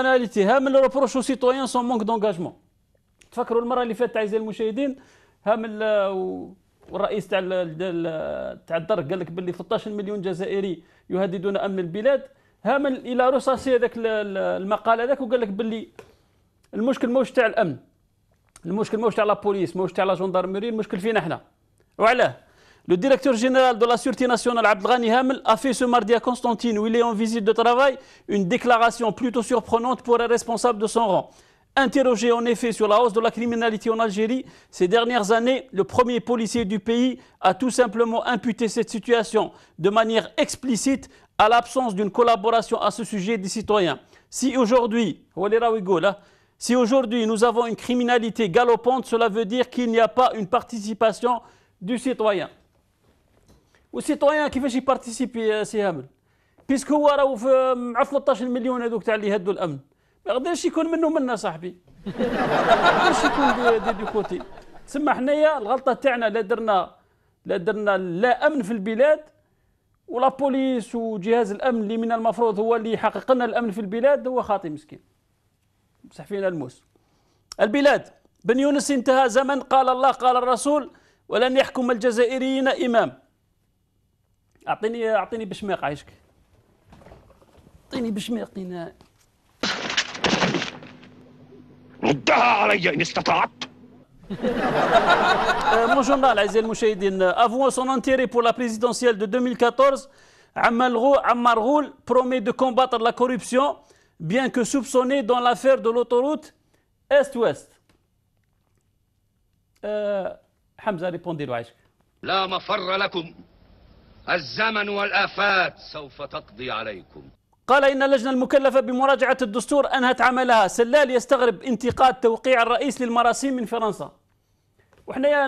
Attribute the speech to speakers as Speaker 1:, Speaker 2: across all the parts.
Speaker 1: اناليتي من الروبروش سيتويان سون مونك دونجاجمون تفكروا المره اللي فاتت اعزائي المشاهدين هامل والرئيس تاع تاع الدرك قال لك باللي 13 مليون جزائري يهددون امن البلاد هامل الى روساسي هذاك المقال هذاك وقال لك باللي المشكل ماهوش تاع الامن المشكل ماهوش تاع لابوليس ماهوش تاع لا جندرمري المشكل فينا احنا وعلاه Le directeur général de la Sûreté nationale, Abdelghani Hamel, a fait ce mardi à Constantine, où il est en visite de travail, une déclaration plutôt surprenante pour un responsable de son rang. Interrogé en effet sur la hausse de la criminalité en Algérie ces dernières années, le premier policier du pays a tout simplement imputé cette situation de manière explicite à l'absence d'une collaboration à ce sujet des citoyens. Si aujourd'hui, si aujourd'hui nous avons une criminalité galopante, cela veut dire qu'il n'y a pas une participation du citoyen. والسيطويان كيفاش يبارتيسيبي سي هامل بيسك هو راهو مع 13 مليون هذوك تاع اللي هدوا الامن ما يقدرش يكون منه منا صاحبي ما يقدرش يكون دي, دي, دي كوتي تسمى حنايا الغلطه تاعنا لا درنا لا درنا لا امن في البلاد ولا بوليس وجهاز الامن اللي من المفروض هو اللي يحقق لنا الامن في البلاد هو خاطي مسكين مسح فينا الموس البلاد بن يونس انتهى زمن قال الله قال الرسول ولن يحكم الجزائريين امام اعطيني اعطيني بشماق عايشك اعطيني بشماق هنا
Speaker 2: ردها علي ان استطعت
Speaker 1: Mon journal, Azel Mouchahidine, avant son intérêt pour la présidentielle de 2014, Ammar Roul promet de combattre la corruption, bien que soupçonné dans l'affaire de l'autoroute Est-Ouest. Hamza répondit, لا مفر لكم الزمن
Speaker 2: والآفات سوف تقضي عليكم
Speaker 1: قال إن اللجنة المكلفة بمراجعة الدستور أنهت عملها سلال يستغرب انتقاد توقيع الرئيس للمراسيم من فرنسا وحنا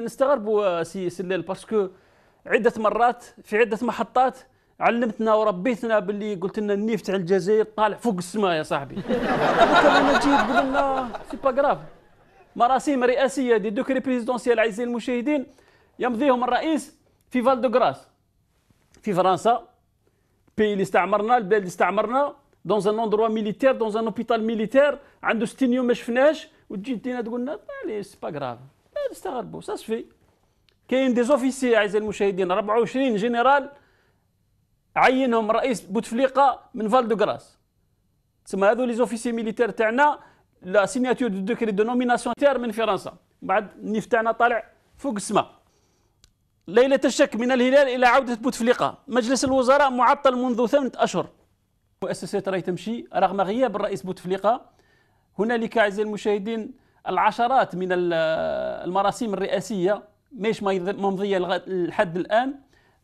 Speaker 1: نستغربوا سي سلال باسكو عدة مرات في عدة محطات علمتنا وربيتنا باللي قلت لنا النيف تاع الجزائر طالع فوق السماء يا صاحبي لنا تجي تقول لنا سي با كراف مراسيم رئاسية دي دوكري بريزيدونسيال عزيزي المشاهدين يمضيهم الرئيس في فالدوغراس في فرنسا بي اللي استعمرنا البلاد اللي استعمرنا دون ان اندروا ميليتير دون ان اوبيتال ميليتير عنده 60 يوم ما شفناش وتجي تدينا تقول لنا سي با كراف نستغربوا سا سفي كاين دي زوفيسي اعزائي المشاهدين 24 جنرال عينهم رئيس بوتفليقه من فال دو غراس تسمى هذو لي زوفيسي ميليتير تاعنا لا سيناتور دو دوكري دو نوميناسيون تاع من فرنسا بعد النيف تاعنا طالع فوق السماء ليلة الشك من الهلال إلى عودة بوتفليقة مجلس الوزراء معطل منذ ثمانة أشهر مؤسسة راهي تمشي رغم غياب الرئيس بوتفليقة هنالك أعزائي المشاهدين العشرات من المراسيم الرئاسية مش ممضية لحد الآن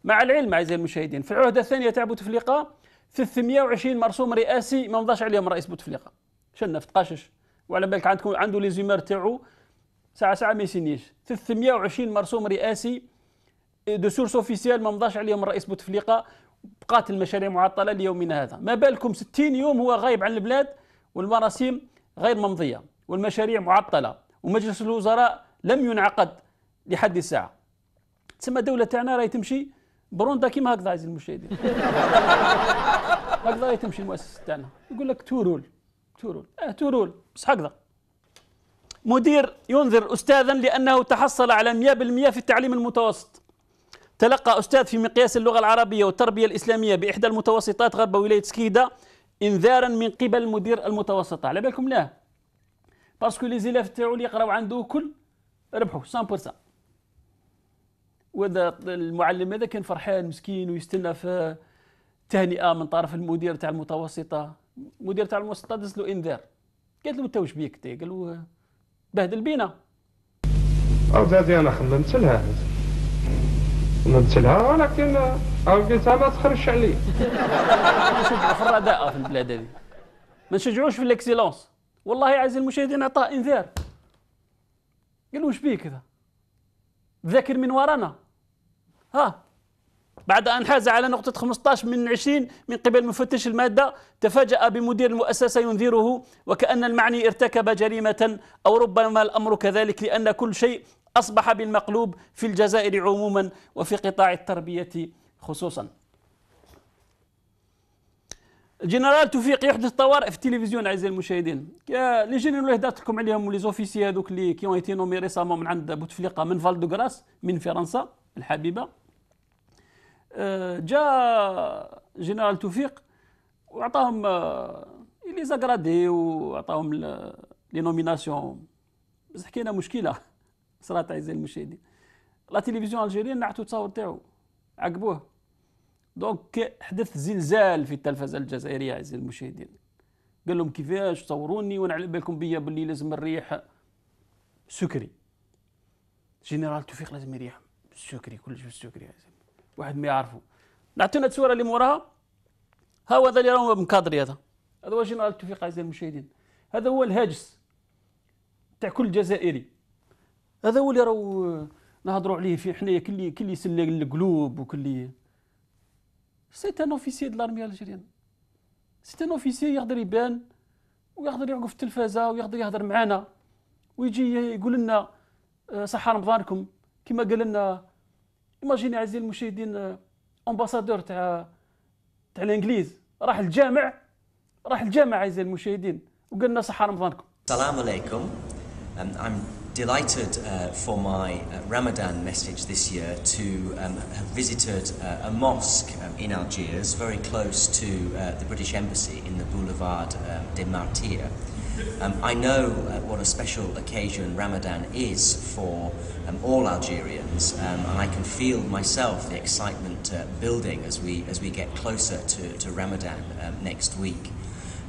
Speaker 1: مع العلم أعزائي المشاهدين في العهدة الثانية تاع بوتفليقة 320 مرسوم رئاسي ما مضاش عليهم رئيس بوتفليقة شنا في تقاشش وعلى بالك عندكم عنده لي زيمار تاعو ساعة ساعة ما يسينيش 320 مرسوم رئاسي دو سورس اوفيسيال ما مضاش عليهم الرئيس بوتفليقه بقات المشاريع معطله ليومنا هذا ما بالكم 60 يوم هو غايب عن البلاد والمراسيم غير ممضيه والمشاريع معطله ومجلس الوزراء لم ينعقد لحد الساعه تسمى الدوله تاعنا راهي تمشي بروندا كيما هكذا عزيزي المشاهدين هكذا راهي تمشي المؤسسه تاعنا يقول لك تورول تورول اه تورول بس هكذا مدير ينذر استاذا لانه تحصل على 100% في التعليم المتوسط تلقى أستاذ في مقياس اللغة العربية والتربية الإسلامية بإحدى المتوسطات غرب ولاية سكيدة إنذارا من قبل مدير المتوسطة على بالكم لا باسكو لي زيلاف تاعو اللي يقراو عنده كل ربحوا 100% وهذا المعلم هذا كان فرحان مسكين ويستنى في تهنئة من طرف المدير تاع المتوسطة المدير تاع المتوسطة دز له إنذار قالت له توش بيك قال له بهدل بينا
Speaker 2: او هذه أنا خممت لها نمثلها
Speaker 1: ولكن قلتها ما تخرجش عليا نشجعوا في الرداءة في البلاد هذه ما نشجعوش في الاكسيلونس والله يا عزيزي المشاهدين عطاه انذار قال له بيك كذا ذاكر من ورانا ها بعد أن حاز على نقطة 15 من 20 من قبل مفتش المادة تفاجأ بمدير المؤسسة ينذره وكأن المعني ارتكب جريمة أو ربما الأمر كذلك لأن كل شيء أصبح بالمقلوب في الجزائر عموما وفي قطاع التربية خصوصا جنرال توفيق يحدث طوارئ في التلفزيون اعزائي المشاهدين لي اللي هدرت لكم عليهم لي زوفيسي هذوك اللي كي ايتي نومي ريسامون من عند بوتفليقه من دو غراس من فرنسا الحبيبه جا جنرال توفيق وعطاهم آه، لي زاغرادي وعطاهم لي نوميناسيون بصح كاينه مشكله صرات اعزائي المشاهدين لا تلفزيون الجيريين نعتو التصاور تاعو عقبوه دونك حدث زلزال في التلفزه الجزائريه اعزائي المشاهدين قال لهم كيفاش تصوروني وانا على بالكم بيا باللي لازم الريح سكري جنرال توفيق لازم يريح سكري كلش بالسكري واحد ما يعرفه نعطينا التصويره اللي موراها ها هو هذا اللي راهو مكادري هذا هذا هو جنرال توفيق اعزائي المشاهدين هذا هو الهاجس تاع كل جزائري هذا هو اللي راهو نهضروا عليه في حنايا كلي كلي سلة القلوب وكلي سي ان اوفيسي دو لارمي الجيريان سي ان اوفيسي يقدر يبان ويقدر يوقف في التلفازه ويقدر يهضر معنا ويجي يقول لنا آه، صحه رمضانكم كما قال لنا ايماجيني عزيزي المشاهدين امباسادور آه، تاع تاع الانجليز راح الجامع راح الجامع عزيزي المشاهدين وقال لنا صحه رمضانكم
Speaker 2: السلام عليكم I'm delighted uh, for my uh, Ramadan message this year to um, have visited uh, a mosque um, in Algiers, very close to uh, the British Embassy in the Boulevard um, des Martyrs. Um, I know uh, what a special occasion Ramadan is for um, all Algerians, um, and I can feel myself the excitement uh, building as we as we get closer to, to Ramadan next week.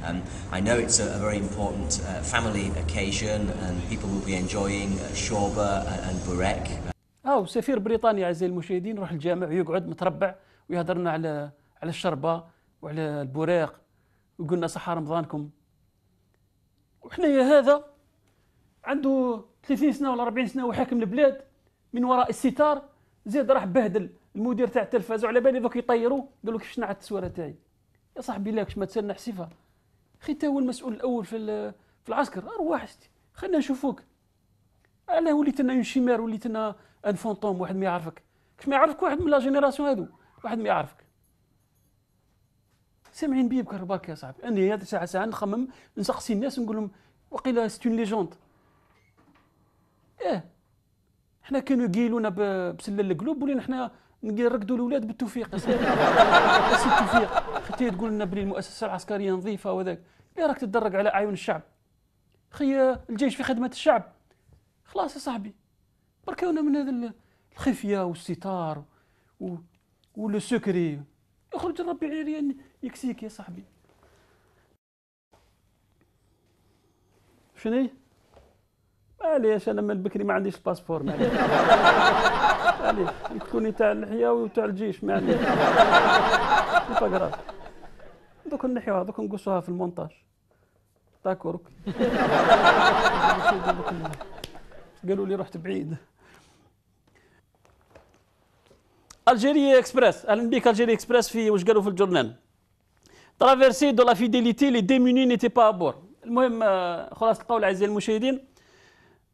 Speaker 2: Um, I know it's a, a very important uh, family occasion and people will be enjoying uh, Shorba and, and Burek.
Speaker 1: أو سفير بريطانيا أعزائي المشاهدين يروح الجامع ويقعد متربع ويهضر لنا على على الشربة وعلى البوريق ويقول لنا صحة رمضانكم وحنايا هذا عنده 30 سنة ولا 40 سنة وحاكم البلاد من وراء الستار زيد راح بهدل المدير تاع التلفاز وعلى بالي دوك قال قالوا كيفاش نعت التصويره تاعي يا صاحبي لا ما تسالنا حسيفه خي انت هو المسؤول الاول في في العسكر ارواح ستي خلينا نشوفوك انا وليت انا اون شيمير وليت انا ان فونتوم واحد ما يعرفك كش ما يعرفك واحد من لا جينيراسيون هادو واحد ما يعرفك سامعين بيه بكر باك يا صاحبي انا هذه ساعه ساعه نخمم نسقسي الناس نقول لهم وقيلا ستون ليجوند ايه حنا كانوا يقيلونا بسله القلوب ولينا حنا نرقدوا الاولاد بالتوفيق التوفيق انت تقول لنا بلي المؤسسه العسكريه نظيفه وذاك يا راك تدرج على اعين الشعب خي الجيش في خدمه الشعب خلاص يا صاحبي بركونا من هذا الخفيه والستار و... ولو سكري يخرج ربي عريان يكسيك يا صاحبي شني معليش انا من بكري ما عنديش الباسبور معليش معليش تكوني تاع الحياوي وتاع الجيش معليش دوك نحيو هذوك نقصوها في المونتاج تاكورك قالوا لي رحت بعيد الجيري اكسبريس اهلا بك الجيري اكسبريس في واش قالوا في الجورنال ترافيرسي دو لا فيديليتي لي ديمونيي نيتي با ابور المهم آه، خلاص القول اعزائي المشاهدين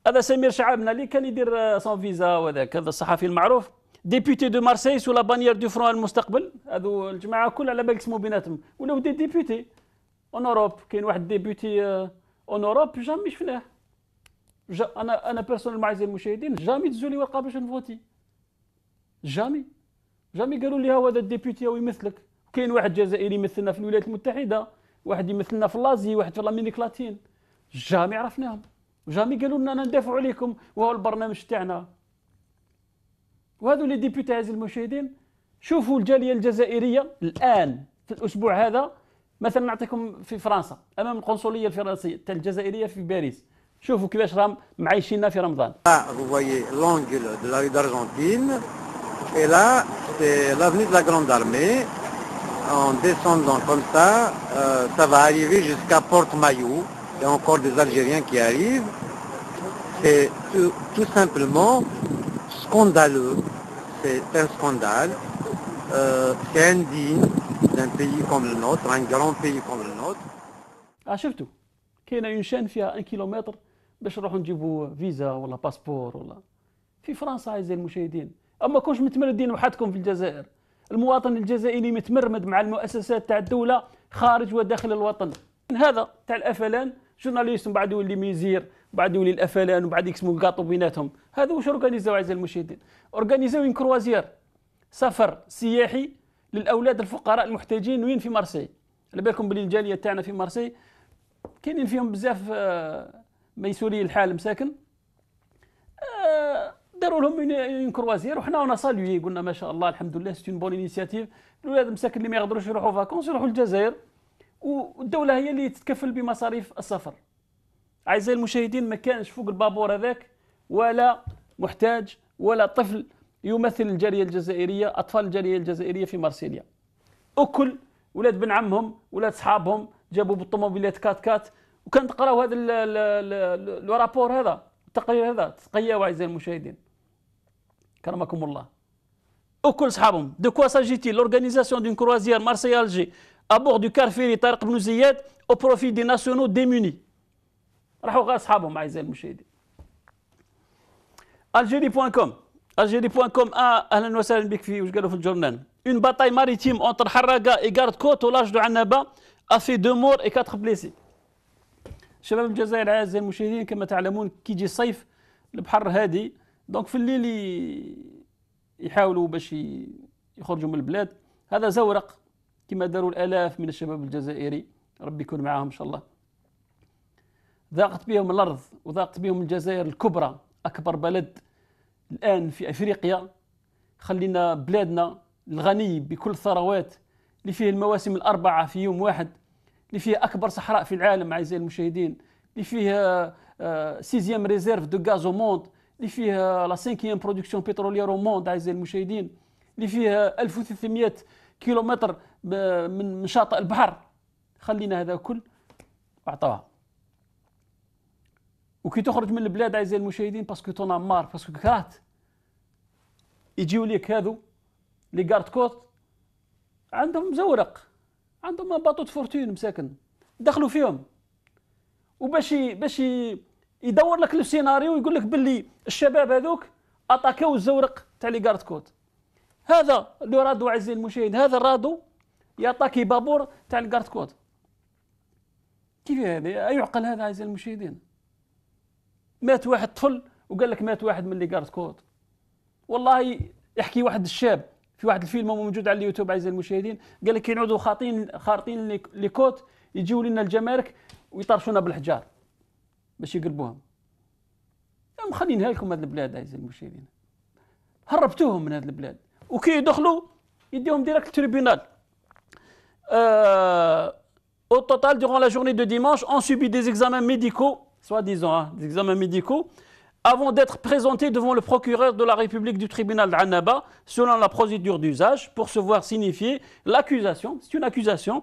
Speaker 1: هذا سمير شعبنا اللي كان يدير سون آه، فيزا وهذاك هذا الصحفي المعروف ديبيتي دو مارسي سو لا بانيير دو فرون المستقبل هذو الجماعه كل على بالك اسمو بيناتهم ولاو دي ديبيتي اون اوروب كاين واحد ديبيتي آه، اون اوروب جامي شفناه جا انا انا بيرسونيل معزي المشاهدين جامي لي ورقه باش نفوتي جامي جامي قالوا لي هذا الديبيتي هو يمثلك كاين واحد جزائري يمثلنا في الولايات المتحده واحد يمثلنا في لازي واحد في لامينيك لاتين جامي عرفناهم جامي قالوا لنا ندافعوا عليكم وهو البرنامج تاعنا وهذو لي ديبوتي عزيزي المشاهدين شوفوا الجاليه الجزائريه الان في الاسبوع هذا مثلا نعطيكم في فرنسا امام القنصليه الفرنسيه الجزائريه في باريس شوفوا كيفاش راهم معايشيننا في رمضان En descendant comme ça, euh, ça va arriver jusqu'à Porte-Maillot. Il y a encore des Algériens qui arrivent. C'est tout, tout simplement scandaleux, c'est un scandale, euh, c'est
Speaker 2: indigne d'un pays comme le nôtre, un grand pays comme le nôtre.
Speaker 1: آه ah, شفتوا كاينه اون شان فيها 1 كيلومتر باش نروحوا نجيبوا فيزا ولا باسبور ولا في فرنسا اعزائي المشاهدين اما كونش متمردين وحدكم في الجزائر المواطن الجزائري متمرمد مع المؤسسات تاع الدوله خارج وداخل الوطن هذا تاع الافلان جورناليست من بعد يولي ميزير بعد يولي الافلان وبعد يقسموا القاطو بيناتهم هذا واش اورغانيزاو اعزائي المشاهدين اورغانيزاو كروازير سفر سياحي للاولاد الفقراء المحتاجين وين في مارسي على بالكم بلي الجاليه تاعنا في مارسي كاينين فيهم بزاف آه، ميسوري الحال مساكن آه، داروا لهم اون كروازير وحنا ونا قلنا ما شاء الله الحمد لله سيت بون انيسياتيف الاولاد مساكن اللي ما يقدروش يروحوا فاكونس يروحوا الجزائر والدوله هي اللي تتكفل بمصاريف السفر اعزائي المشاهدين ما كانش فوق البابور هذاك ولا محتاج ولا طفل يمثل الجالية الجزائرية أطفال الجالية الجزائرية في مارسيليا أكل ولاد بن عمهم ولاد صحابهم جابوا بالطوموبيلات كات كات وكان تقراوا هذا الرابور هذا التقرير هذا تتقياو أعزائي المشاهدين كرمكم الله أكل صحابهم دو كوا ساجيتي لورغانيزاسيون دون كروازيير مارسيليا الجي أبور دو كارفيري طارق بن زياد أو بروفي دي ناسيونو ديموني راحوا غير صحابهم أعزائي المشاهدين Algérie.com Algérie.com ah, اهلا وسهلا بك في وش قالوا في الجورنال Une bataille maritime entre Harraga et Garde-Côte au large de Annaba a fait deux morts et quatre blessés. شباب الجزائر اعزائي المشاهدين كما تعلمون كي يجي الصيف البحر هادي دونك في الليل يحاولوا باش يخرجوا من البلاد هذا زورق كما داروا الالاف من الشباب الجزائري ربي يكون معاهم ان شاء الله ذاقت بهم الارض وذاقت بهم الجزائر الكبرى اكبر بلد الآن في أفريقيا خلينا بلادنا الغني بكل الثروات اللي فيه المواسم الأربعة في يوم واحد اللي فيه أكبر صحراء في العالم أعزائي المشاهدين اللي فيه سيزيام ريزيرف دو غاز موند اللي فيه لا سانكيام برودكسيون بتروليير او موند أعزائي المشاهدين اللي فيه 1300 آه، كيلومتر من شاطئ البحر خلينا هذا كل أعطاها وكي تخرج من البلاد أعزائي المشاهدين باسكو تونا مار باسكو كرهت يجيو ليك هذو لي كارد كوت عندهم زورق عندهم باطو فورتون مساكن دخلوا فيهم وباش باش يدور لك السيناريو يقول لك باللي الشباب هذوك اتاكاو الزورق تاع لي كارد كوت هذا لو رادو عزيزي المشاهد هذا الرادو يطاكي بابور تاع الكارد كوت كيف هذا ايعقل هذا عزيزي المشاهدين مات واحد طفل وقال لك مات واحد من لي كارد كوت والله يحكي واحد الشاب في واحد الفيلم موجود على اليوتيوب اعزائي المشاهدين قال لك كينعودوا خاطين خارطين لي كوت يجيو لنا الجمارك ويطرشونا بالحجار باش يقلبوهم مخلينها لكم هذه البلاد اعزائي المشاهدين هربتوهم من هذه البلاد وكي يدخلوا يديهم ديريكت التريبينال او آه، Au total, لا جورني دو ديمانش اون سوبي دي زيكزامان ميديكو سوا ديزون soi-disant, hein, زيكزامان ميديكو avant d'être présenté devant le procureur de la République du tribunal d'Annaba, selon la procédure d'usage, pour se voir signifier l'accusation, c'est une accusation,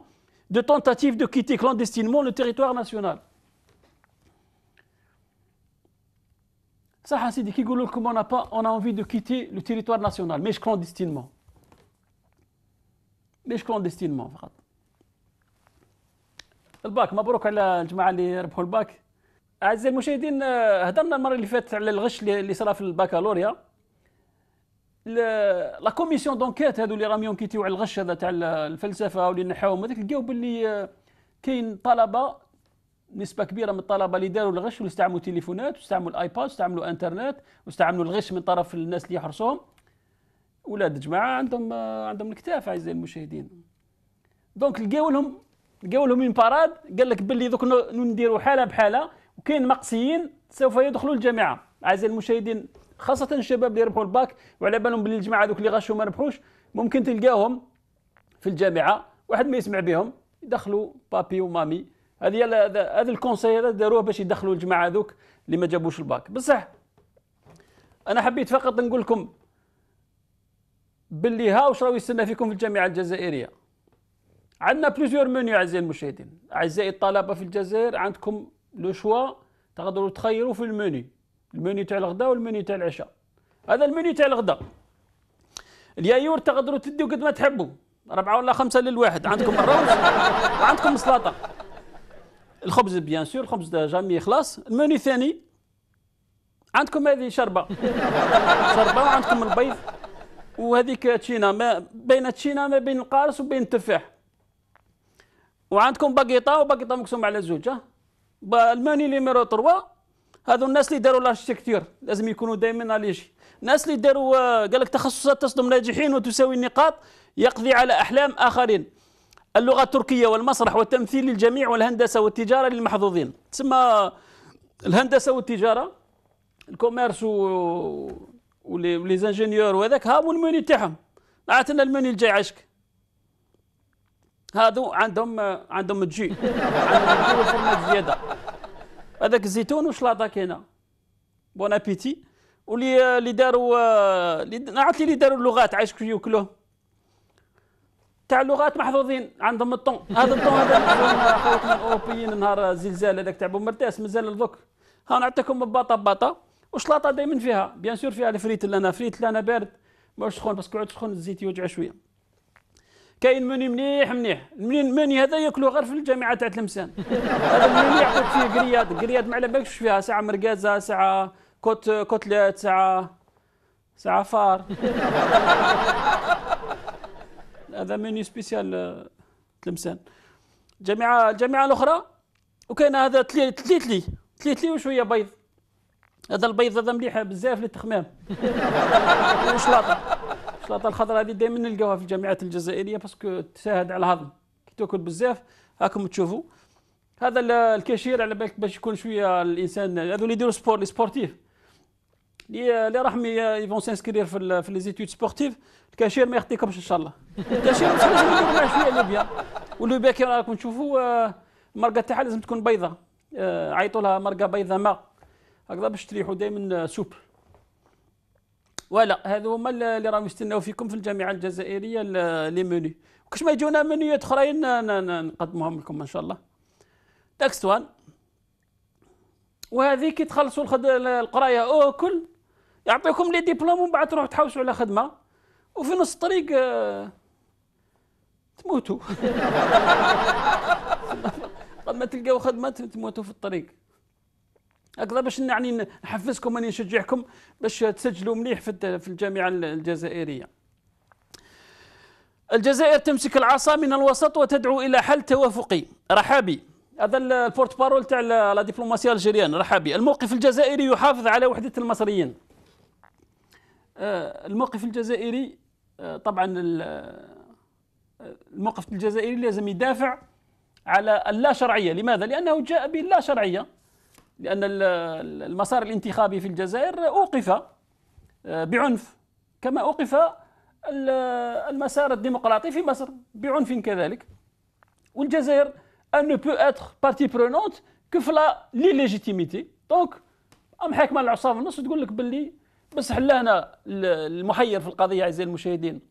Speaker 1: de tentative de quitter clandestinement le territoire national. Ça, c'est qui comme on a, pas, on a envie de quitter le territoire national, mais clandestinement. Mais clandestinement, Le BAC, ma اعزائي المشاهدين هضرنا آه، المره اللي فاتت على الغش اللي صرا في الباكالوريا لا كوميسيون دونكيت هذو اللي راهم ينكيتيو على الغش هذا تاع الفلسفه واللي نحاوهم هذاك لقاو باللي آه، كاين طلبه نسبة كبيرة من الطلبة اللي داروا الغش واللي تليفونات واستعملوا الايباد واستعملوا انترنت واستعملوا الغش من طرف الناس اللي يحرسوهم ولاد جماعة عندهم آه، عندهم الكتاف اعزائي المشاهدين دونك لقاو لهم لقاو لهم اون باراد قال لك باللي دوك نديروا حالة بحالة وكاين مقصيين سوف يدخلوا الجامعه اعزائي المشاهدين خاصه الشباب اللي ربحوا الباك وعلى بالهم باللي الجماعه ذوك اللي غشوا ما ربحوش ممكن تلقاهم في الجامعه واحد ما يسمع بهم يدخلوا بابي ومامي هذه هذا الكونسي هذا داروه باش يدخلوا الجماعه ذوك اللي ما جابوش الباك بصح انا حبيت فقط نقول لكم باللي ها واش راهو يستنى فيكم في الجامعه الجزائريه عندنا بليزيور منيو اعزائي المشاهدين اعزائي الطلبه في الجزائر عندكم لو شوا تقدروا تخيروا في المنيو المنيو تاع الغداء والمنيو تاع العشاء هذا المنيو تاع الغداء اليايور تقدروا تديو قد ما تحبوا ربعه ولا خمسه للواحد عندكم الرز وعندكم السلطه الخبز بيان سور الخبز ده جامي يخلص المنيو الثاني عندكم هذه شربه شربه وعندكم البيض وهذيك تشينا ما بين تشينا ما بين القارص وبين التفاح وعندكم باقيطه وباقيطه مقسومه على زوج بالماني لي ميرو 3 هذو الناس اللي داروا لاشتيكتور لازم يكونوا دائما اليجي الناس اللي داروا قال لك تخصصات تصدم ناجحين وتساوي النقاط يقضي على احلام اخرين اللغه التركيه والمسرح والتمثيل للجميع والهندسه والتجاره للمحظوظين تسمى الهندسه والتجاره الكوميرس و ولي زانجينيور وهذاك هابوا الموني تاعهم عاتنا الموني الجاي عشك هادو عندهم عندهم تجي عندهم زياده هذاك الزيتون وشلاطه كاينه بون ابيتي واللي اللي داروا عرفت اللي داروا اللغات عايش ياكلوه تاع اللغات محظوظين عندهم الطون هذا الطون هذا الاوروبيين نهار زلزال هذاك تاع بومرتاس مازال الضوك ها نعطيكم باطا باطا وشلاطه دائما فيها بيان سور فيها الفريت لنا فريت لنا بارد ماهوش سخون باسكو عاد سخون الزيت يوجع شويه كاين مني مليح مليح منين مني هذا ياكلو غير في الجامعه تاع تلمسان هذا مني يعقد فيه قرياد قرياد ما على بالكش فيها ساعه مرقازه ساعه كوت كتلات ساعه ساعه فار هذا مني سبيسيال آه، تلمسان الجامعه الجامعه الاخرى وكاين هذا تلي تليتلي تليتلي وشويه بيض هذا البيض هذا مليح بزاف للتخمام وشلاطه السلطه الخضراء هذه دائما نلقاوها في الجامعات الجزائريه باسكو تساعد على الهضم كي تاكل بزاف هاكم تشوفوا هذا الكاشير على بالك باش يكون شويه الانسان هذو اللي يديروا سبور لي سبورتيف اللي راهم يفون سانسكرير في في لي زيتود سبورتيف الكاشير ما يخطيكمش ان شاء الله الكاشير شويه لوبيا واللي كي راكم تشوفوا المرقه آه، تاعها لازم تكون بيضاء آه، عيطوا لها مرقه بيضاء ما هكذا باش تريحوا دائما آه، سوب ولا هذو هما اللي راهم يستناو فيكم في الجامعه الجزائريه لي موني كاش ما يجونا منيات اخرين نقدموهم لكم ان شاء الله تكست وان وهذه كي تخلصوا القرايه او كل يعطيكم لي ديبلوم ومن بعد تروحوا تحوسوا على خدمه وفي نص الطريق آه، تموتوا قد ما تلقاو خدمه تموتوا في الطريق هكذا باش يعني نحفزكم اني نشجعكم باش تسجلوا مليح في في الجامعه الجزائريه الجزائر تمسك العصا من الوسط وتدعو الى حل توافقي رحابي هذا البورت بارول تاع لا ديبلوماسي الجيريان رحابي الموقف الجزائري يحافظ على وحده المصريين آه، الموقف الجزائري آه، طبعا آه، الموقف الجزائري لازم يدافع على اللا شرعيه لماذا لانه جاء باللا شرعيه لأن المسار الانتخابي في الجزائر أوقف آه، بعنف كما أوقف المسار الديمقراطي في مصر بعنف كذلك والجزائر أن ne peut être partie prenante que في دونك أم حاكمة العصا في النص تقول لك باللي بس حلانا المحير في القضية أعزائي المشاهدين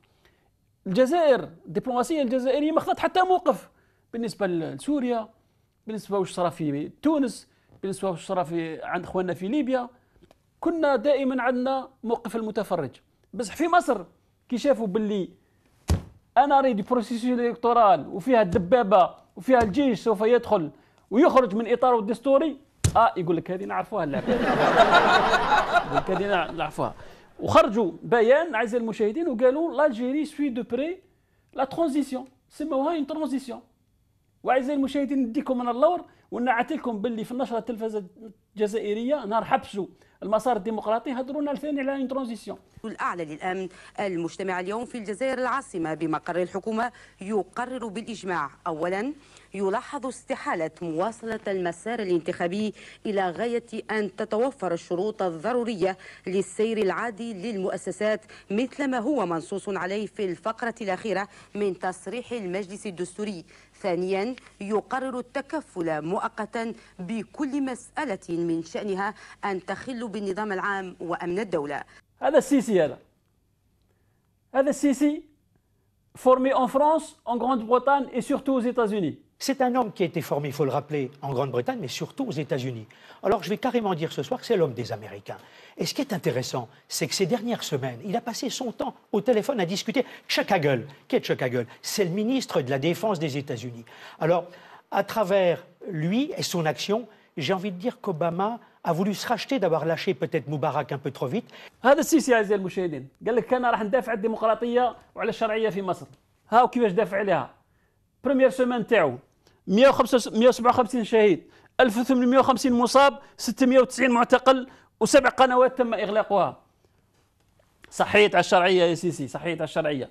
Speaker 1: الجزائر الدبلوماسية الجزائرية ما حتى موقف بالنسبة لسوريا بالنسبة واش صرا في تونس بالنسبه للشرى في عند اخواننا في ليبيا كنا دائما عندنا موقف المتفرج بس في مصر كي شافوا باللي انا اريد بروسيسيون الكتورال وفيها الدبابه وفيها الجيش سوف يدخل ويخرج من اطاره الدستوري اه يقول لك هذه نعرفوها اللعبه هذه نعرفوها وخرجوا بيان اعزائي المشاهدين وقالوا لالجيري سوي دو بري لا ترانزيسيون سموها اون ترانزيسيون واعزائي المشاهدين نديكم من اللور ونعت لكم باللي في النشره التلفزه الجزائريه نهار حبسوا المسار الديمقراطي هضرونا الثاني على
Speaker 2: ترانزيسيون الاعلى للامن المجتمع اليوم في الجزائر العاصمه بمقر الحكومه يقرر بالاجماع اولا يلاحظ استحاله مواصله المسار الانتخابي الى غايه ان تتوفر الشروط الضروريه للسير العادي للمؤسسات مثل ما هو منصوص عليه في الفقره الاخيره من تصريح المجلس الدستوري ثانيا يقرر التكفل مؤقتا بكل مسألة من شأنها أن تخل بالنظام العام وأمن الدولة
Speaker 1: هذا السيسي هذا هذا السيسي formé en France, en Grande-Bretagne et surtout aux États-Unis. C'est un homme qui a été formé, il faut le rappeler, en Grande-Bretagne, mais surtout aux États-Unis. Alors je vais carrément dire ce soir que c'est l'homme des Américains. Et ce qui est intéressant, c'est que ces dernières semaines, il a passé son temps au téléphone à discuter. Chuck Hagel, qui est Chuck Hagel C'est le ministre de la Défense des États-Unis. Alors, à travers lui et son action, j'ai envie de dire qu'Obama a voulu se racheter d'avoir lâché peut-être Moubarak un peu trop vite. 157 شهيد 1850 مصاب 690 معتقل وسبع قنوات تم إغلاقها صحيت على الشرعية يا سيسي صحيت على الشرعية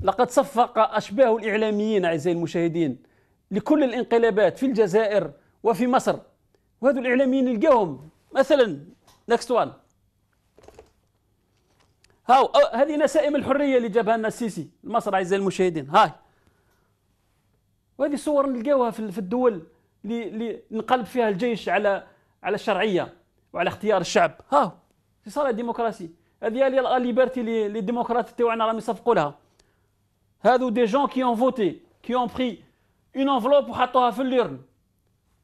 Speaker 1: لقد صفق أشباه الإعلاميين أعزائي المشاهدين لكل الانقلابات في الجزائر وفي مصر وهذو الإعلاميين نلقاهم مثلا نكست وان هاو هذه نسائم الحرية اللي جابها لنا السيسي مصر أعزائي المشاهدين هاي وهذه صور نلقاوها في الدول اللي نقلب فيها الجيش على على الشرعيه وعلى اختيار الشعب ها صالة الديمقراسي هذه هي الليبرتي لي الديمقراط تاعنا راهم يصفقوا لها هادو دي جون كي اون فوتي كي اون بري اون انفلوب وحطوها في الليرن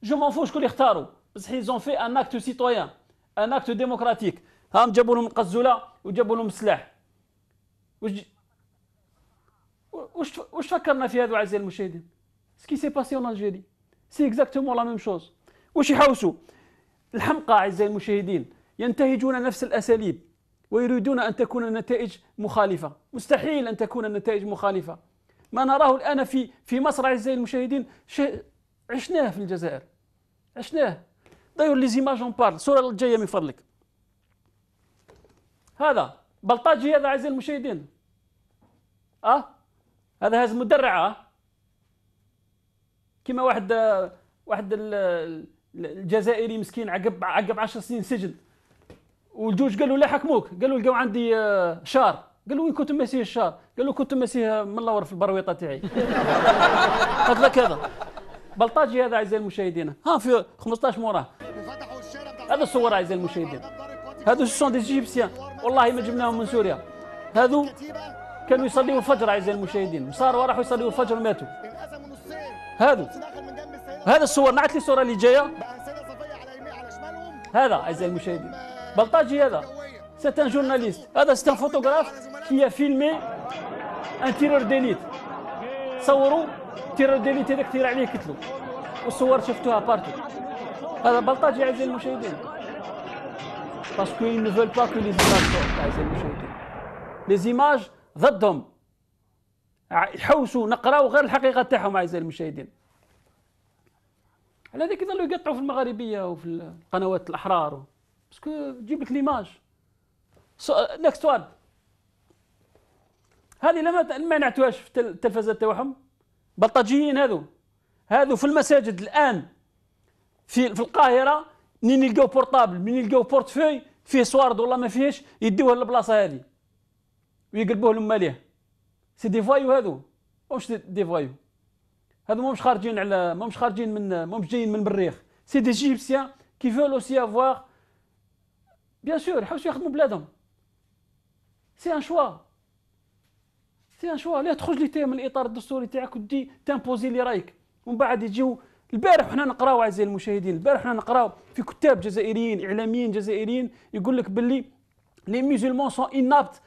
Speaker 1: جو مون فو شكون اللي اختاروا بصح زون في ان اكت سيتويان ان اكت ديموكراتيك هام جابوا لهم قزوله وجابوا لهم سلاح وش وش فكرنا في هذا عزيزي المشاهدين ce qui s'est passé en Algérie. C'est exactement la même chose. واش يحوسوا الحمقى أعزائي المشاهدين ينتهجون نفس الأساليب ويريدون أن تكون النتائج مخالفة مستحيل أن تكون النتائج مخالفة ما نراه الآن في في مصر أعزائي المشاهدين شيء عشناه في الجزائر عشناه دايور لي زيماج اون بارل الصورة الجاية من فضلك هذا بلطاجي هذا أعزائي المشاهدين أه هذا هاز مدرعة أه كما واحد واحد الجزائري مسكين عقب عقب 10 سنين سجن والجوج قالوا لا حكموك قالوا لقاو عندي آه، شار قالوا وين كنت مسيه الشار قالوا كنت مسيه ملور في البرويطه تاعي قلت لك هذا بلطاجي هذا اعزائي المشاهدين ها في 15 موراه هذا الصور اعزائي المشاهدين هذو سون دي جيبسيان والله ما جبناهم من سوريا هذو كانوا يصليوا الفجر اعزائي المشاهدين وصاروا راحوا يصليوا الفجر ماتوا هادو هذا الصور نعت لي الصوره اللي جايه هذا اعزائي المشاهدين بلطاجي هذا سيت ان جورناليست هذا سيت ان فوتوغراف كي فيلمي ان تيرور ديليت صوروا تيرور ديليت هذاك تير عليه كتلو والصور شفتوها بارتو هذا بلطاجي اعزائي المشاهدين باسكو ils ne veulent pas que les images sortent اعزائي المشاهدين les images ضدهم يحوسوا نقراو غير الحقيقه تاعهم اعزائي المشاهدين على ذلك يظلوا يقطعوا في المغاربيه وفي القنوات الاحرار باسكو تجيب لك ليماج نكست وان هذه لما ما نعتوهاش في التلفزه تاعهم بلطجيين هذو هذو في المساجد الان في في القاهره منين يلقاو بورطابل منين يلقاو بورتفوي فيه صوارد والله ما فيهش يديوها للبلاصه هذه ويقلبوه لهم ماليه سي دي فايو هادو واش دي فايو هادو ماهمش خارجين على ماهمش خارجين من ماهمش جايين من المريخ سي دي جيبسيان كي فول اوسي افوار بيان سور يحوسوا يخدموا بلادهم سي ان شوا سي ان شوا لا تخرج لي من الاطار الدستوري تاعك ودي تامبوزي لي رايك ومن بعد يجيو البارح حنا نقراو اعزائي المشاهدين البارح حنا نقراو في كتاب جزائريين اعلاميين جزائريين يقول لك باللي لي ميزولمون سون انابت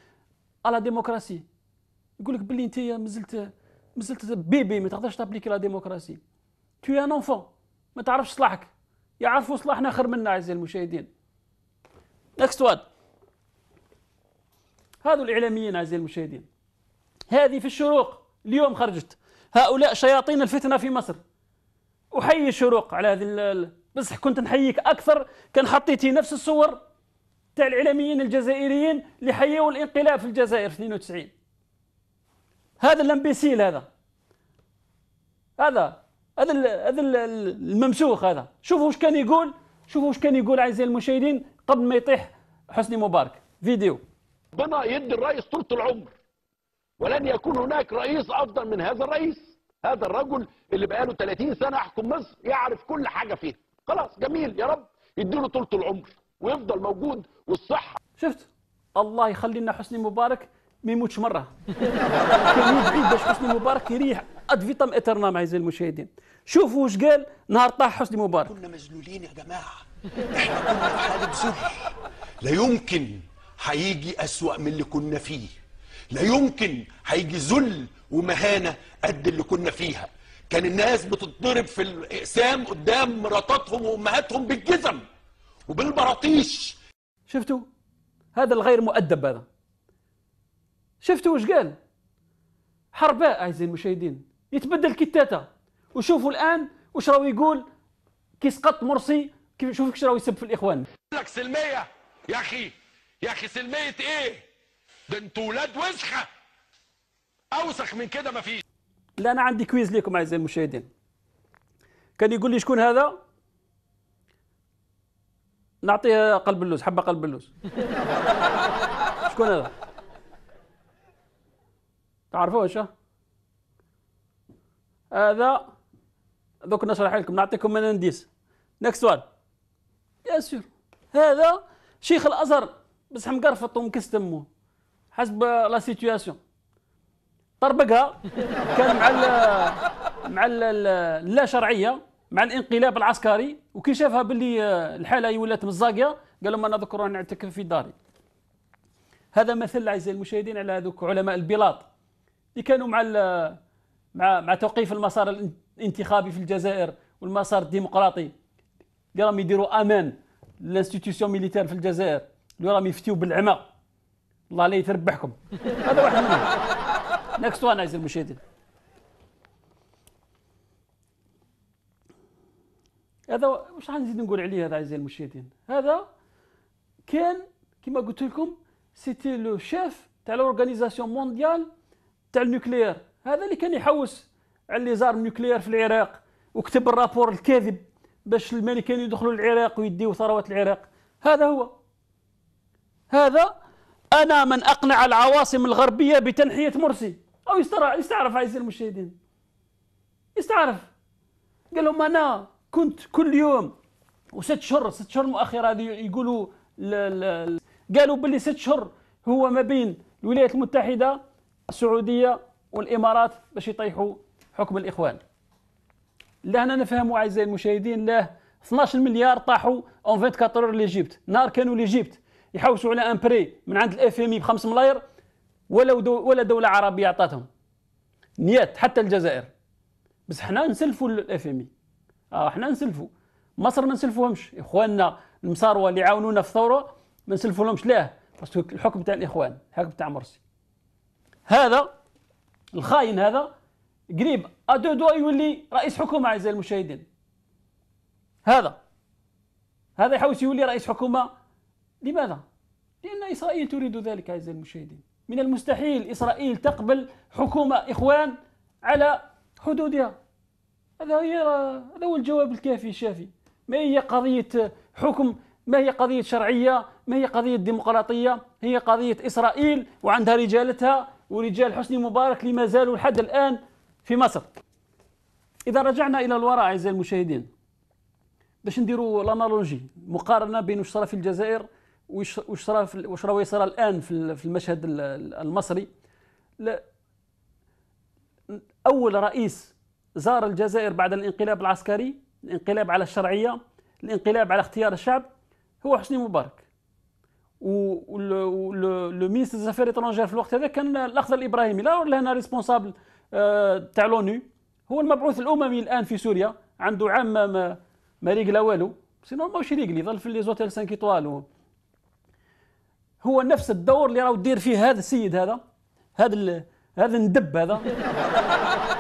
Speaker 1: على ديموكراسي يقول لك باللي انت مازلت مازلت بيبي ما تقدرش تابليكي لا ديموكراسي تو ان اونفون ما تعرفش صلاحك يعرفوا صلاحنا خير منا اعزائي المشاهدين نكست واد هذو الاعلاميين اعزائي المشاهدين هذه في الشروق اليوم خرجت هؤلاء شياطين الفتنه في مصر احيي الشروق على هذه بصح كنت نحييك اكثر كان حطيتي نفس الصور تاع الاعلاميين الجزائريين اللي حيوا الانقلاب في الجزائر في 92 هذا الامبيسيل هذا هذا هذا هذا الممسوخ هذا شوفوا واش كان يقول شوفوا واش كان يقول اعزائي المشاهدين قبل ما يطيح حسني مبارك فيديو
Speaker 2: ربنا يدي الرئيس طولة العمر ولن يكون هناك رئيس افضل من هذا الرئيس هذا الرجل اللي بقاله 30 سنه يحكم مصر يعرف كل حاجه فيها خلاص جميل يا رب يديله طولة العمر ويفضل موجود والصحه شفت
Speaker 1: الله يخلي لنا حسني مبارك ما يموتش مره كان يدعي باش حسني مبارك يريح اد اترنا مع اعزائي المشاهدين شوفوا واش قال نهار طاح حسني مبارك
Speaker 2: كنا مجلولين يا جماعه احنا كنا في حاله ذل لا يمكن هيجي اسوا من اللي كنا فيه لا يمكن هيجي ذل ومهانه قد اللي كنا فيها كان الناس بتتضرب في الاقسام قدام مراتاتهم
Speaker 1: وامهاتهم بالجزم وبالبراطيش شفتوا هذا الغير مؤدب هذا شفتوا واش قال حرباء اعزائي المشاهدين يتبدل كتاته وشوفوا الان واش راهو يقول كي سقط مرسي نشوفك واش راهو يسب في الاخوان
Speaker 2: لك سلميه يا اخي يا اخي سلميه ايه ده انتوا ولاد وسخه اوسخ من كده ما فيش
Speaker 1: لا انا عندي كويز ليكم اعزائي المشاهدين كان يقول لي شكون هذا نعطيه قلب اللوز حبه قلب اللوز شكون هذا تعرفوش هذا دوك نشرح لكم نعطيكم من انديس نكست وان بيان سور هذا شيخ الازهر بصح مقرفط ومكس تمو حسب لا سيتياسيون طربقها كان مع الـ مع الـ اللا شرعيه مع الانقلاب العسكري وكي شافها باللي آه، الحاله هي ولات مزاقيه قال لهم انا ذكر نعتكف في داري هذا مثل اعزائي المشاهدين على هذوك علماء البلاط اللي كانوا مع مع مع توقيف المسار الانتخابي في الجزائر والمسار الديمقراطي اللي راهم يديروا امان لانستيتيسيون ميليتير في الجزائر اللي راهم يفتيو بالعمى الله لا يتربحكم هذا واحد منهم نكست وان عزيزي المشاهدين هذا واش غنزيد نقول عليه هذا عزيزي المشاهدين هذا كان كما قلت لكم سيتي لو شيف تاع لورغانيزاسيون مونديال تاع النوكليير هذا اللي كان يحوس على اللي زار نوكليير في العراق وكتب الرابور الكاذب باش الامريكان يدخلوا العراق ويديوا ثروات العراق هذا هو هذا انا من اقنع العواصم الغربيه بتنحيه مرسي او يستعرف عزيزي المشاهدين يستعرف قال لهم انا كنت كل يوم وست شهور ست شهور مؤخره هذه يقولوا قالوا باللي ست شهور هو ما بين الولايات المتحده السعوديه والامارات باش يطيحوا حكم الاخوان لهنا نفهموا اعزائي المشاهدين له 12 مليار طاحوا اون 24 اور ليجيبت نهار كانوا ليجيبت يحوسوا على ان بري من عند الاف ام اي ب 5 ملاير ولا دو ولا دوله عربيه عطاتهم نيات حتى الجزائر بس حنا نسلفوا الاف ام اي اه حنا نسلفوا مصر ما نسلفوهمش اخواننا المصاروه اللي عاونونا في الثوره ما نسلفولهمش لا باسكو الحكم تاع الاخوان الحكم تاع مرسي هذا الخاين هذا قريب ادو دو يولي رئيس حكومه اعزائي المشاهدين هذا هذا يحوس يولي رئيس حكومه لماذا؟ لان اسرائيل تريد ذلك اعزائي المشاهدين من المستحيل اسرائيل تقبل حكومه اخوان على حدودها هذا هي هذا هو الجواب الكافي الشافي ما هي قضيه حكم ما هي قضيه شرعيه ما هي قضيه ديمقراطيه هي قضيه اسرائيل وعندها رجالتها ورجال حسني مبارك لما زالوا لحد الآن في مصر إذا رجعنا إلى الوراء أعزائي المشاهدين باش نديروا لانالوجي مقارنة بين وش في الجزائر وش صرا وش راهو يصرى الآن في المشهد المصري لا أول رئيس زار الجزائر بعد الانقلاب العسكري الانقلاب على الشرعية الانقلاب على اختيار الشعب هو حسني مبارك والمينستر زافير اترونجير في الوقت هذا كان الاخضر الابراهيمي لا انا ريسبونسابل آه، تاع لونو هو المبعوث الاممي الان في سوريا عنده عام ما ما ريقلا والو سينو ماهوش ريقلي يظل في لي زوتيل 5 ايطوال هو نفس الدور اللي راهو دير فيه هذا السيد هذا هذا هذا الندب هذا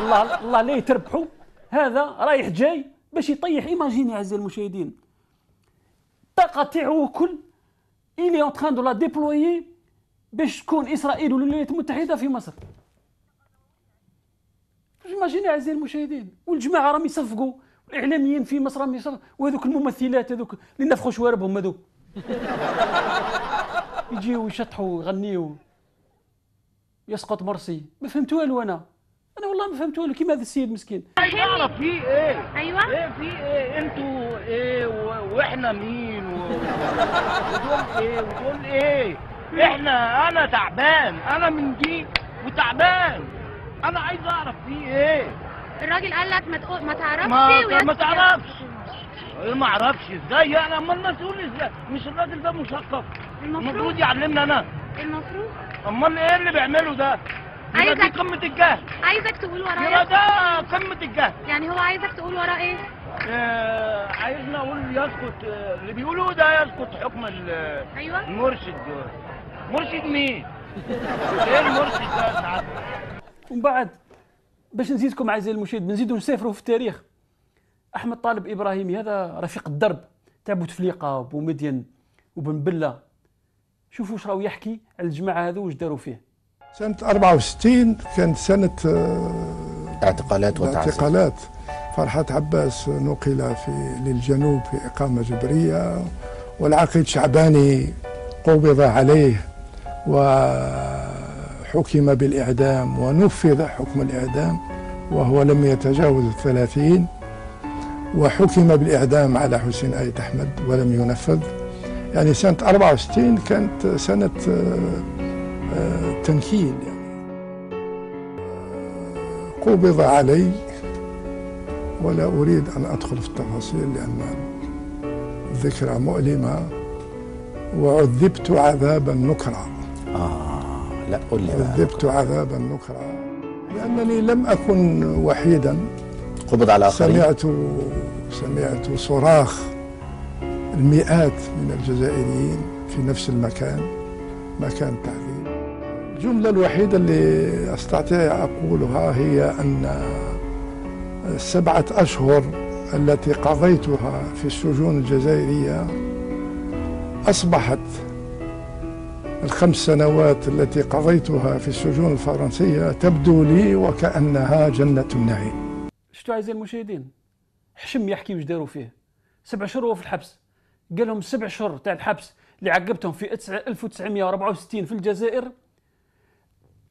Speaker 1: الله الله لا يتربحوا هذا رايح جاي باش يطيح ايماجيني اعزائي المشاهدين طاقه تاعو كل il est en train de la déployer باش تكون اسرائيل والولايات المتحده في مصر ايماجيني اعزائي المشاهدين والجماعه راهم يصفقوا الاعلاميين في مصر راهم يصفقوا وهذوك الممثلات هذوك اللي نفخوا شواربهم هذوك يجيو يشطحوا يغنيوا يسقط مرسي ما فهمت والو انا انا والله ما فهمت والو كيما هذا السيد مسكين
Speaker 2: تعرف في ايه ايوه في ايه انتوا ايه واحنا مين وتقول ايه وتقول ايه احنا انا تعبان انا من دي وتعبان انا عايز اعرف فيه ايه الراجل قال لك ما تعرفش ما تعرفش ما, ما تعرفش إيه، ما اعرفش ازاي انا امال تقول ازاي مش الراجل ده مثقف المفروض يعلمنا انا
Speaker 1: المفروض امال ايه اللي بيعمله ده عايزك دي قمه الجهل عايزك تقول وراه يبقى
Speaker 2: ايه؟ ده قمه الجهل يعني هو عايزك تقول وراه ايه آه، عايزنا اقول يسقط آه، اللي بيقولوا ده يسقط حكم آه، ايوه المرشد مرشد مين؟ ايه المرشد ده سعد
Speaker 1: ومن بعد باش نزيدكم عزيزي المشاهد بنزيدو نسافروا في التاريخ احمد طالب ابراهيمي هذا رفيق الدرب تاع بوتفليقه وبومدين وبنبله شوفوا واش راهو يحكي على الجماعه هذو واش داروا فيه سنه
Speaker 2: 64 كانت سنه اعتقالات وتعزيز اعتقالات فرحات عباس نقل في للجنوب في إقامة جبرية والعقيد شعباني قبض عليه وحكم بالإعدام ونفذ حكم الإعدام وهو لم يتجاوز الثلاثين وحكم بالإعدام على حسين آية أحمد ولم ينفذ يعني سنة 64 كانت سنة آه، آه، تنكيل يعني قبض علي ولا أريد أن أدخل في التفاصيل لأن ذكرى مؤلمة وعذبت عذابا نكرا
Speaker 1: آه لا قل لي عذبت
Speaker 2: عذابا نكرا لأنني لم أكن وحيدا قبض على آخرين سمعت سمعت صراخ المئات من الجزائريين في نفس المكان مكان تعذيب الجملة الوحيدة اللي أستطيع أقولها هي أن السبعة أشهر التي قضيتها في السجون الجزائرية أصبحت الخمس سنوات التي قضيتها في السجون الفرنسية تبدو لي وكأنها جنة النعيم
Speaker 1: شتو عايزين المشاهدين حشم يحكي واش داروا فيه سبع شهور وهو في الحبس قال لهم سبع شهور تاع الحبس اللي عقبتهم في 1964 في الجزائر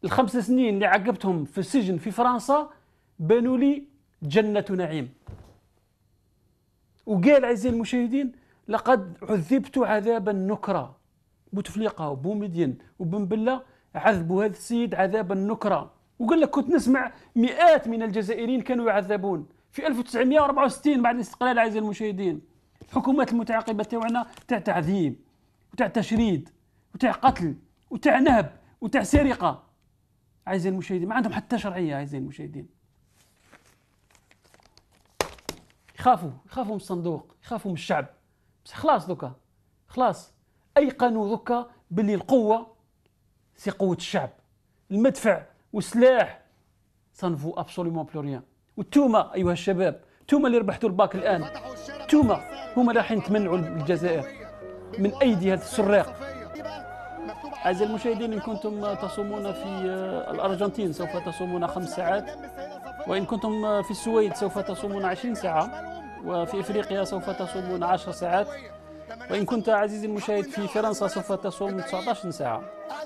Speaker 1: الخمس سنين اللي عقبتهم في السجن في فرنسا بانوا لي جنة نعيم وقال عزيزي المشاهدين لقد عذبت عذابا نكرا بوتفليقة وبومدين وبنبلة عذبوا هذا السيد عذابا نكرا وقال لك كنت نسمع مئات من الجزائريين كانوا يعذبون في 1964 بعد الاستقلال عزيزي المشاهدين الحكومات المتعاقبة تاعنا تاع تعذيب وتاع تشريد وتاع قتل وتاع نهب وتاع سرقة عزيزي المشاهدين ما عندهم حتى شرعية عزيزي المشاهدين يخافوا يخافوا من الصندوق يخافوا من الشعب بس خلاص دوكا خلاص ايقنوا دوكا باللي القوه سي قوه الشعب المدفع والسلاح سانفو ابسولومون بلو ريان وانتوما ايها الشباب توما اللي ربحتوا الباك الان توما هما رايحين تمنعوا الجزائر من ايدي هذا السراق اعزائي المشاهدين ان كنتم تصومون في آه، الارجنتين سوف تصومون خمس ساعات وان كنتم في السويد سوف تصومون عشرين ساعه وفي إفريقيا سوف تصومون 10 ساعات وإن كنت عزيزي المشاهد في فرنسا سوف تصوم 19 ساعة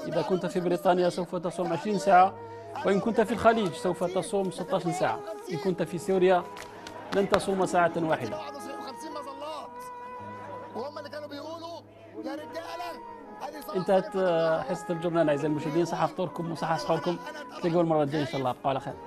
Speaker 1: إذا كنت في بريطانيا سوف تصوم 20 ساعة وإن كنت في الخليج سوف تصوم 16 ساعة إن كنت في سوريا لن تصوم ساعة واحدة انتهت آه، حصة الجملة أعزائي المشاهدين صح فطوركم وصح سحوركم تلقوا المرة الجاية إن شاء الله ابقوا على خير